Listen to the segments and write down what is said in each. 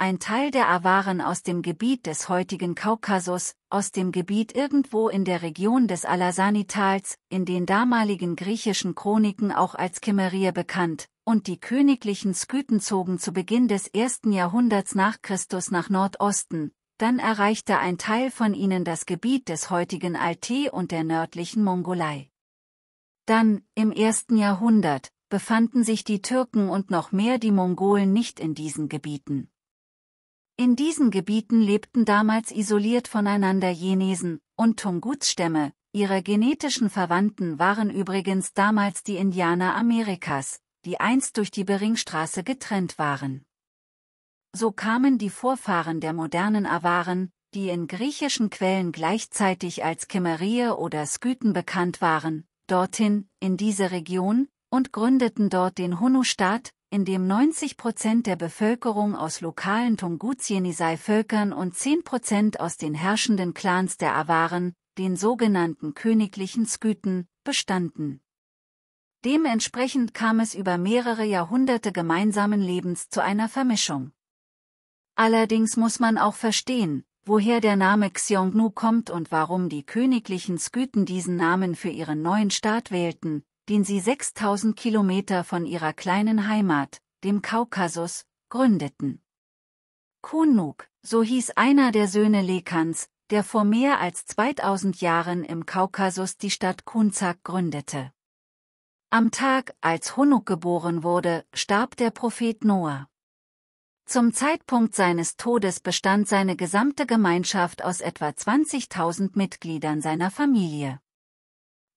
ein Teil der Awaren aus dem Gebiet des heutigen Kaukasus, aus dem Gebiet irgendwo in der Region des Alasani-Tals, in den damaligen griechischen Chroniken auch als Kimmerier bekannt, und die königlichen Skythen zogen zu Beginn des ersten Jahrhunderts nach Christus nach Nordosten, dann erreichte ein Teil von ihnen das Gebiet des heutigen Alte und der nördlichen Mongolei. Dann, im ersten Jahrhundert, befanden sich die Türken und noch mehr die Mongolen nicht in diesen Gebieten. In diesen Gebieten lebten damals isoliert voneinander Jenesen und Tunguts-Stämme, ihre genetischen Verwandten waren übrigens damals die Indianer Amerikas, die einst durch die Beringstraße getrennt waren. So kamen die Vorfahren der modernen Awaren, die in griechischen Quellen gleichzeitig als Kimmerie oder Skythen bekannt waren, dorthin, in diese Region, und gründeten dort den Hunnu-Staat, in dem 90 Prozent der Bevölkerung aus lokalen Tungutsienisei-Völkern und 10 Prozent aus den herrschenden Clans der Awaren, den sogenannten königlichen Sküten, bestanden. Dementsprechend kam es über mehrere Jahrhunderte gemeinsamen Lebens zu einer Vermischung. Allerdings muss man auch verstehen, woher der Name Xiongnu kommt und warum die königlichen Sküten diesen Namen für ihren neuen Staat wählten, den sie 6000 Kilometer von ihrer kleinen Heimat, dem Kaukasus, gründeten. Kunuk, so hieß einer der Söhne Lekans, der vor mehr als 2000 Jahren im Kaukasus die Stadt Kunzak gründete. Am Tag, als Hunuk geboren wurde, starb der Prophet Noah. Zum Zeitpunkt seines Todes bestand seine gesamte Gemeinschaft aus etwa 20.000 Mitgliedern seiner Familie.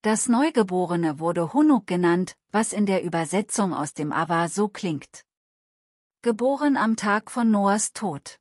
Das Neugeborene wurde Hunuk genannt, was in der Übersetzung aus dem Ava so klingt. Geboren am Tag von Noahs Tod.